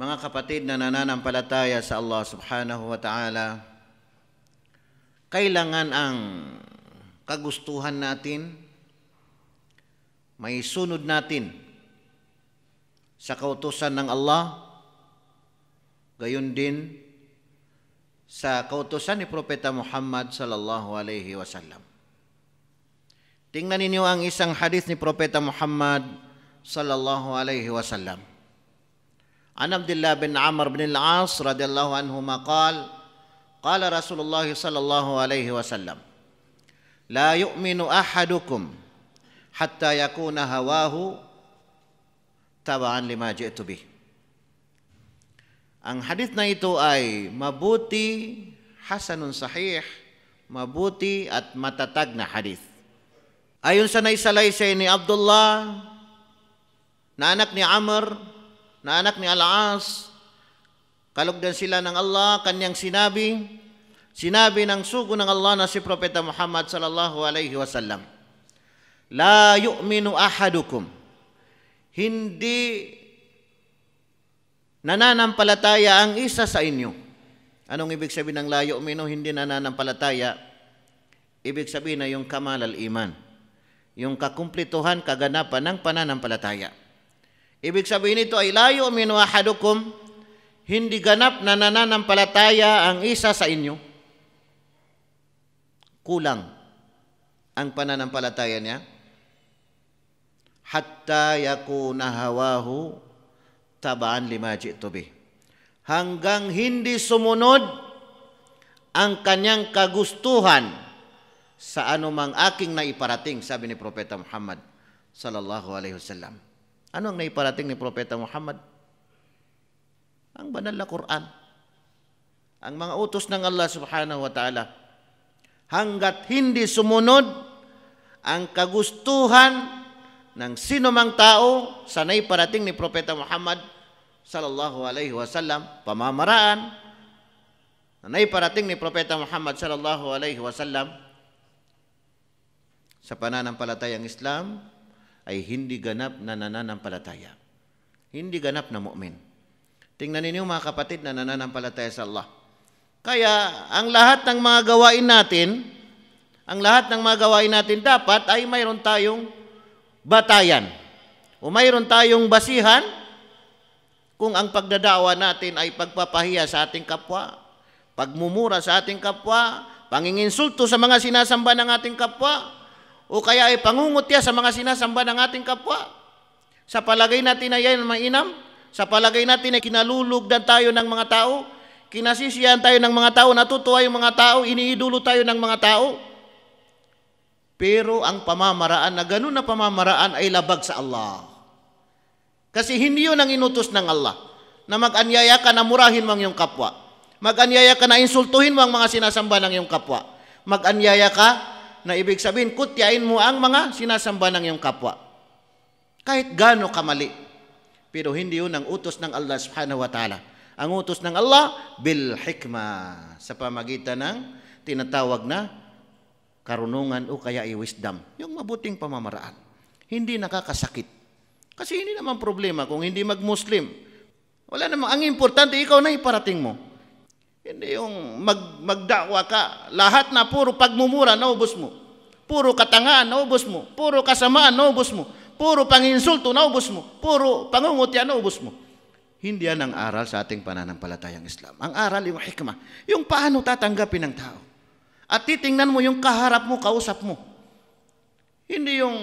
Mga kapatid na nananampalataya sa Allah subhanahu wa ta'ala, kailangan ang kagustuhan natin, may sunod natin sa kautusan ng Allah, gayon din sa kautusan ni Propeta Muhammad sallallahu alaihi wasallam. Tingnan ninyo ang isang hadith ni Propeta Muhammad sallallahu alaihi wasallam. عن عبد bin Amr bin Al-As radhiyallahu anhu maqal qala Rasulullah sallallahu الله صلى الله عليه وسلم لا يؤمن احدكم حتى يكون tabaan lima ji'tu bih. Ang hadith na ito ay mabuti, hasanun sahih, mabuti at matatag na hadith. Ayon sa naisalaysay ni Abdullah, na anak ni Amr, na anak ni Al-As, kalugdan sila ng Allah, kanyang sinabi, sinabi ng sugo ng Allah na si Propeta Muhammad sallallahu alaihi wasallam, La yu'minu ahadukum, hindi nananampalataya ang isa sa inyo. Anong ibig sabihin ng la yu'minu, hindi nananampalataya? Ibig sabihin na yung kamal al-iman, yung kakumplituhan, kaganapan ng pananampalataya. Ibig sabihin nito ay layo minwa hadukum, hindi ganap na nananampalataya ang isa sa inyo. Kulang ang pananampalataya niya. Hatta yakuna hawahu tabaan lima jitu Hanggang hindi sumunod ang kanyang kagustuhan sa anumang aking naiparating, sabi ni Propeta Muhammad sallallahu alaihi wasallam. Ano ang naiparating ni Propeta Muhammad? Ang banal na Quran. Ang mga utos ng Allah subhanahu wa ta'ala. Hanggat hindi sumunod ang kagustuhan ng sino mang tao sa naiparating ni Propeta Muhammad sallallahu alaihi wasallam, pamamaraan na naiparating ni Propeta Muhammad sallallahu alaihi wasallam sa pananampalatayang Islam, ay hindi ganap na nananampalataya. Hindi ganap na mu'min. Tingnan ninyo mga kapatid na nananampalataya sa Allah. Kaya ang lahat ng mga gawain natin, ang lahat ng mga gawain natin dapat ay mayroon tayong batayan. O mayroon tayong basihan kung ang pagdadawa natin ay pagpapahiya sa ating kapwa, pagmumura sa ating kapwa, panginginsulto sa mga sinasamba ng ating kapwa, o kaya ay pangungutya sa mga sinasamba ng ating kapwa. Sa palagay natin ay yan mainam, sa palagay natin ay kinalulugdan tayo ng mga tao, kinasisiyahan tayo ng mga tao, natutuwa yung mga tao, iniidulo tayo ng mga tao. Pero ang pamamaraan na ganun na pamamaraan ay labag sa Allah. Kasi hindi yun ang inutos ng Allah na mag-anyaya ka na murahin mo ang iyong kapwa. Mag-anyaya ka na insultuhin mo ang mga sinasamba ng iyong kapwa. Mag-anyaya ka na ibig sabihin, kutyain mo ang mga sinasamba ng iyong kapwa. Kahit gaano kamali. Pero hindi yun ang utos ng Allah subhanahu wa ta'ala. Ang utos ng Allah, bil hikmah, sa pamagitan ng tinatawag na karunungan o kaya ay wisdom. Yung mabuting pamamaraan. Hindi nakakasakit. Kasi hindi naman problema kung hindi mag-Muslim. Wala namang, ang importante ikaw na iparating mo. Hindi yung mag, magdakwa ka. Lahat na puro pagmumura, naubos mo. Puro katangaan, naubos mo. Puro kasamaan, naubos mo. Puro panginsulto, naubos mo. Puro pangungutya, naubos mo. Hindi yan ang aral sa ating pananampalatayang Islam. Ang aral, yung hikmah. Yung paano tatanggapin ng tao. At titingnan mo yung kaharap mo, kausap mo. Hindi yung,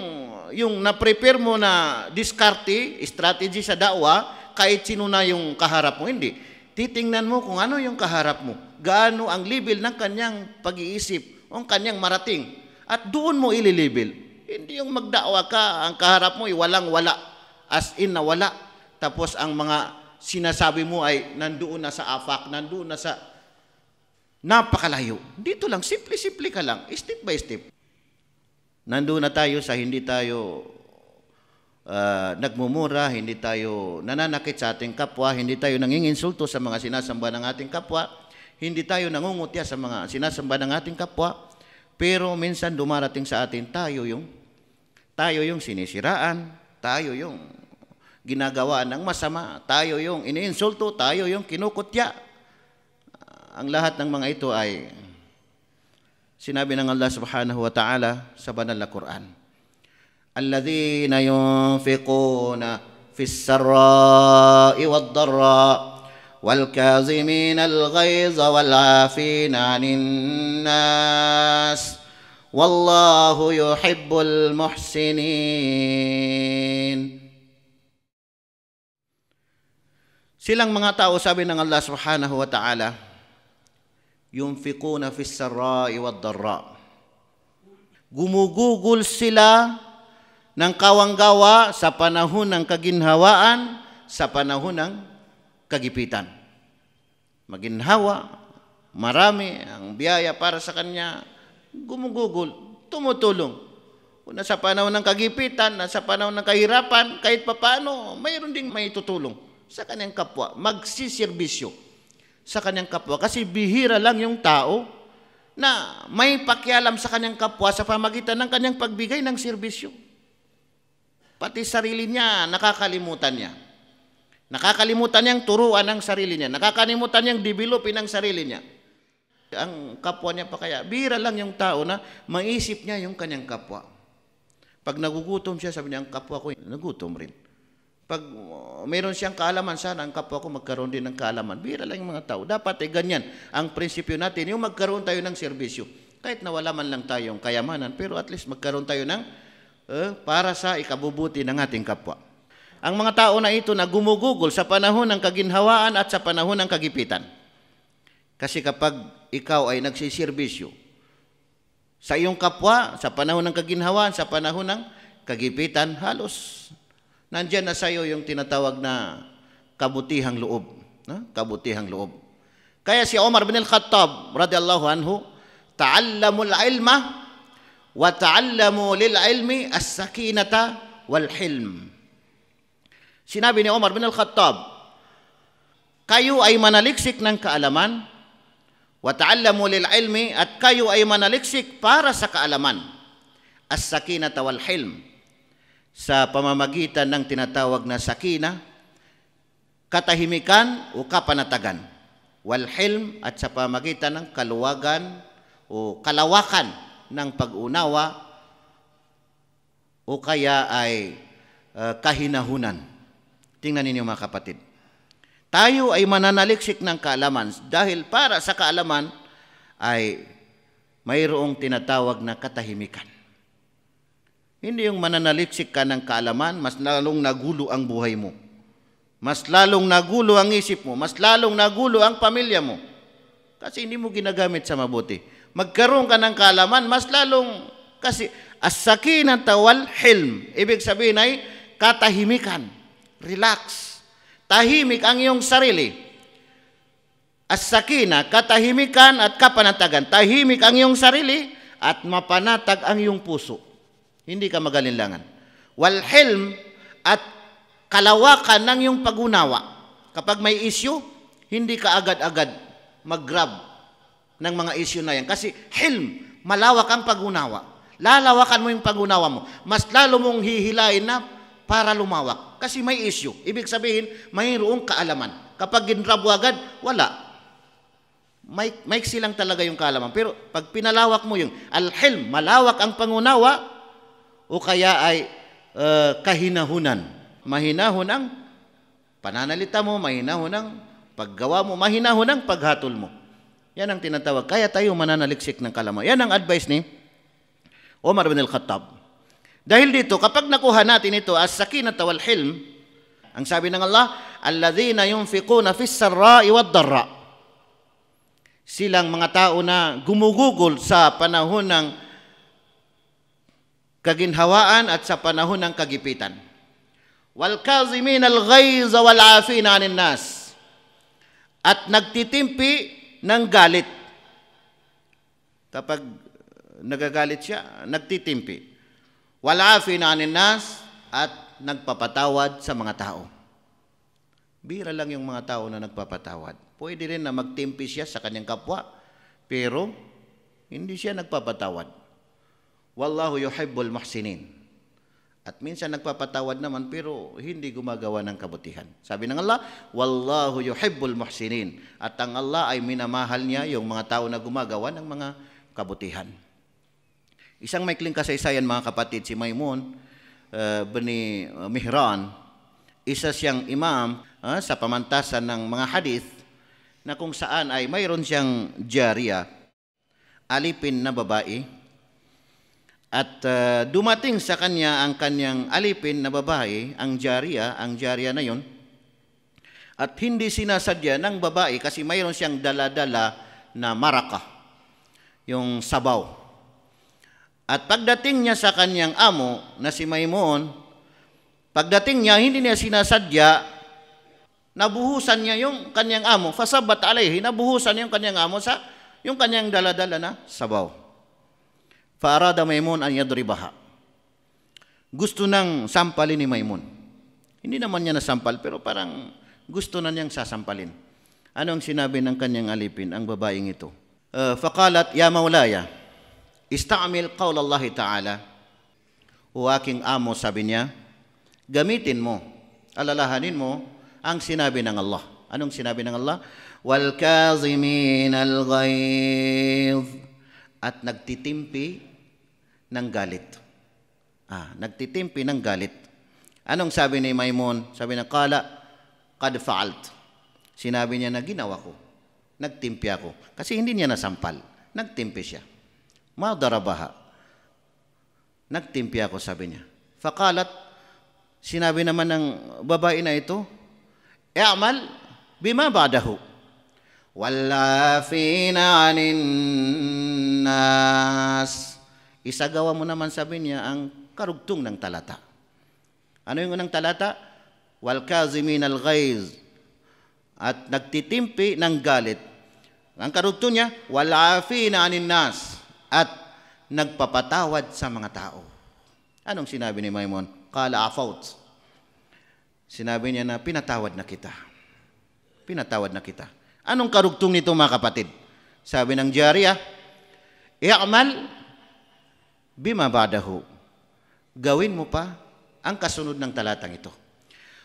yung na-prepare mo na discarte, strategy sa dawa, kahit sino na yung kaharap mo. Hindi. Titingnan mo kung ano yung kaharap mo, gaano ang level ng kanyang pag-iisip, ang kanyang marating. At doon mo ililibel. Hindi yung magdawa ka, ang kaharap mo ay walang wala. As in na wala. Tapos ang mga sinasabi mo ay nandoon na sa afak, nandoon na sa napakalayo. Dito lang, simple-simple ka lang, step by step. Nandoon na tayo sa hindi tayo uh, nagmumura, hindi tayo nananakit sa ating kapwa, hindi tayo nanginginsulto sa mga sinasamba ng ating kapwa, hindi tayo nangungutya sa mga sinasamba ng ating kapwa, pero minsan dumarating sa atin tayo yung tayo yung sinisiraan, tayo yung ginagawa ng masama, tayo yung iniinsulto, tayo yung kinukutya. Ah, ang lahat ng mga ito ay sinabi ng Allah subhanahu wa ta'ala sa banal na Quran. الذين ينفقون في السراء والضراء والكاظمين الغيظ والعافين عن الناس والله يحب المحسنين Silang mga tao, sabi ng Allah subhanahu wa ta'ala, yunfikuna fis sarai wad darra. Gumugugol sila ng kawanggawa sa panahon ng kaginhawaan, sa panahon ng kagipitan. Maginhawa, marami ang biyaya para sa kanya, gumugugol, tumutulong. Kung nasa panahon ng kagipitan, nasa panahon ng kahirapan, kahit papano, mayroon ding may tutulong sa kanyang kapwa. Magsiservisyo sa kanyang kapwa. Kasi bihira lang yung tao na may pakialam sa kanyang kapwa sa pamagitan ng kanyang pagbigay ng serbisyo. Pati sarili niya, nakakalimutan niya. Nakakalimutan niyang turuan ang sarili niya. Nakakalimutan niyang developin ang sarili niya. Ang kapwa niya pa kaya, bira lang yung tao na maisip niya yung kanyang kapwa. Pag nagugutom siya, sabi niya, ang kapwa ko, nagutom rin. Pag uh, oh, mayroon siyang kaalaman, sana ang kapwa ko magkaroon din ng kaalaman. Bira lang yung mga tao. Dapat eh ganyan ang prinsipyo natin, yung magkaroon tayo ng serbisyo. Kahit nawala man lang tayong kayamanan, pero at least magkaroon tayo ng eh, para sa ikabubuti ng ating kapwa. Ang mga tao na ito na gumugugol sa panahon ng kaginhawaan at sa panahon ng kagipitan. Kasi kapag ikaw ay nagsiservisyo sa iyong kapwa, sa panahon ng kaginhawaan, sa panahon ng kagipitan, halos nandyan na sa iyo yung tinatawag na kabutihang loob. Na? Kabutihang loob. Kaya si Omar bin al-Khattab, radiyallahu anhu, ta'allamul ilma وَتَعَلَّمُوا لِلْعِلْمِ السَّكِينَةَ وَالْحِلْمِ Sinabi ni Omar bin al-Khattab, kayo ay manaliksik ng kaalaman, وَتَعَلَّمُوا لِلْعِلْمِ at kayo ay manaliksik para sa kaalaman, as-sakinata wal-hilm, sa pamamagitan ng tinatawag na sakina, katahimikan o kapanatagan, wal-hilm at sa pamamagitan ng kaluwagan o kalawakan, ng pag-unawa o kaya ay uh, kahinahunan. Tingnan ninyo mga kapatid. Tayo ay mananaliksik ng kaalaman dahil para sa kaalaman ay mayroong tinatawag na katahimikan. Hindi yung mananaliksik ka ng kaalaman, mas lalong nagulo ang buhay mo. Mas lalong nagulo ang isip mo, mas lalong nagulo ang pamilya mo. Kasi hindi mo ginagamit sa mabuti magkaroon ka ng kalaman, mas lalong kasi asakinan tawal hilm. Ibig sabihin ay katahimikan. Relax. Tahimik ang iyong sarili. Asakina, katahimikan at kapanatagan. Tahimik ang iyong sarili at mapanatag ang iyong puso. Hindi ka magalinlangan. Wal hilm at kalawakan ng iyong pagunawa. Kapag may issue, hindi ka agad-agad mag-grab ng mga isyu na yan. Kasi hilm, malawak ang pagunawa. Lalawakan mo yung pagunawa mo. Mas lalo mong hihilain na para lumawak. Kasi may isyu. Ibig sabihin, mayroong kaalaman. Kapag ginrabo agad, wala. May, may silang talaga yung kaalaman. Pero pag pinalawak mo yung al-hilm, malawak ang pangunawa, o kaya ay uh, kahinahunan. Mahinahon ang pananalita mo, mahinahon ang paggawa mo, mahinahon ang paghatol mo. Yan ang tinatawag. Kaya tayo mananaliksik ng kalamay. Yan ang advice ni Omar bin al-Khattab. Dahil dito, kapag nakuha natin ito as sakinat wal hilm, ang sabi ng Allah, alladhina yunfiquna fis sarra'i wad darra. Silang mga tao na gumugugol sa panahon ng kaginhawaan at sa panahon ng kagipitan. Wal kazimin al ghaiz wal afina 'anil nas. At nagtitimpi ng galit. Kapag uh, nagagalit siya, nagtitimpi. Wala finanin nas at nagpapatawad sa mga tao. Bira lang yung mga tao na nagpapatawad. Pwede rin na magtimpi siya sa kanyang kapwa, pero hindi siya nagpapatawad. Wallahu yuhibbul muhsinin. At minsan nagpapatawad naman pero hindi gumagawa ng kabutihan. Sabi ng Allah, Wallahu yuhibbul muhsinin. At ang Allah ay minamahal niya yung mga tao na gumagawa ng mga kabutihan. Isang maikling kasaysayan mga kapatid, si Maimun uh, eh, bani eh, Mihran, isa siyang imam uh, sa pamantasan ng mga hadith na kung saan ay mayroon siyang jariya, alipin na babae, at uh, dumating sa kanya ang kanyang alipin na babae, ang jariya, ang jariya na yon. At hindi sinasadya ng babae kasi mayroon siyang daladala na maraka, yung sabaw. At pagdating niya sa kanyang amo na si Maimon, pagdating niya, hindi niya sinasadya, nabuhusan niya yung kanyang amo, fasabat alayhi, nabuhusan niya yung kanyang amo sa yung kanyang daladala na sabaw. Faarada Maimun an yadribaha. Gusto nang sampalin ni Maimun. Hindi naman niya nasampal, pero parang gusto na niyang sasampalin. Ano ang sinabi ng kanyang alipin, ang babaeng ito? Uh, fakalat, ya maulaya, istamil qawl Allah Ta'ala, o aking amo, sabi niya, gamitin mo, alalahanin mo, ang sinabi ng Allah. Anong sinabi ng Allah? Wal kazimin al-ghayz at nagtitimpi ng galit. Ah, nagtitimpi ng galit. Anong sabi ni Maimon? Sabi na, kala, kad faalt. Sinabi niya na ginawa ko. Nagtimpi ako. Kasi hindi niya nasampal. Nagtimpi siya. Madarabaha. Nagtimpi ako, sabi niya. Fakalat, sinabi naman ng babae na ito, I'amal bima ba'dahu. Wallafina anin nas. Isagawa mo naman sabi niya ang karugtong ng talata. Ano yung unang talata? Wal kazimin al ghaiz at nagtitimpi ng galit. Ang karugtong niya, wal afina anin nas at nagpapatawad sa mga tao. Anong sinabi ni Maimon? Kala afaut. Sinabi niya na pinatawad na kita. Pinatawad na kita. Anong karugtong nito mga kapatid? Sabi ng Jariya, I'mal Bima bimabadahu. Gawin mo pa ang kasunod ng talatang ito.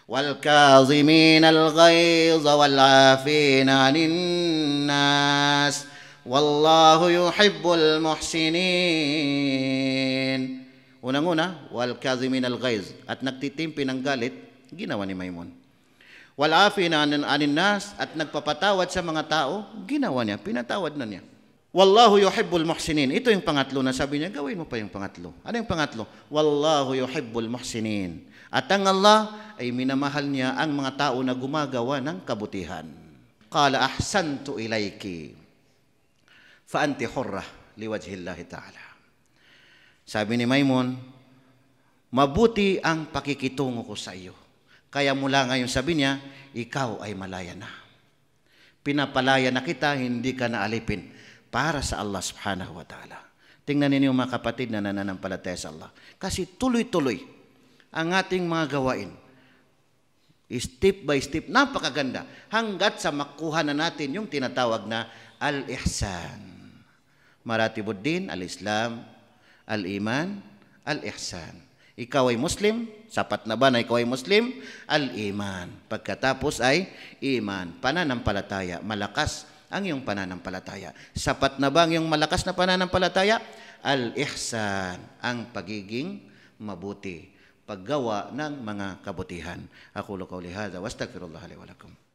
والكاظمين الغيظ والعافين عن الناس والله يحب المحسنين Unang-una, والكاظمين الغيظ at nagtitimpi ng galit, ginawa ni Maimon. Walafina anin nas at nagpapatawad sa mga tao, ginawa niya, pinatawad na niya. Wallahu yuhibbul muhsinin. Ito yung pangatlo na sabi niya, gawin mo pa yung pangatlo. Ano yung pangatlo? Wallahu yuhibbul muhsinin. At ang Allah ay minamahal niya ang mga tao na gumagawa ng kabutihan. Qala ahsantu ilayki fa anti hurrah liwajhillahi ta'ala. Sabi ni Maimon, mabuti ang pakikitungo ko sa iyo. Kaya mula ngayon sabi niya, ikaw ay malaya na. Pinapalaya na kita, hindi ka na alipin para sa Allah subhanahu wa ta'ala. Tingnan ninyo mga kapatid na nananampalataya sa Allah. Kasi tuloy-tuloy ang ating mga gawain. Step by step, napakaganda. Hanggat sa makuha na natin yung tinatawag na al-ihsan. Maratibuddin, al-Islam, al-Iman, al-Ihsan. Ikaw ay Muslim, sapat na ba na ikaw ay Muslim? Al-Iman. Pagkatapos ay Iman, pananampalataya, malakas ang iyong pananampalataya. Sapat na ba ang iyong malakas na pananampalataya? Al-ihsan, ang pagiging mabuti, paggawa ng mga kabutihan. Ako lo kauli hadha, wa li wa lakum.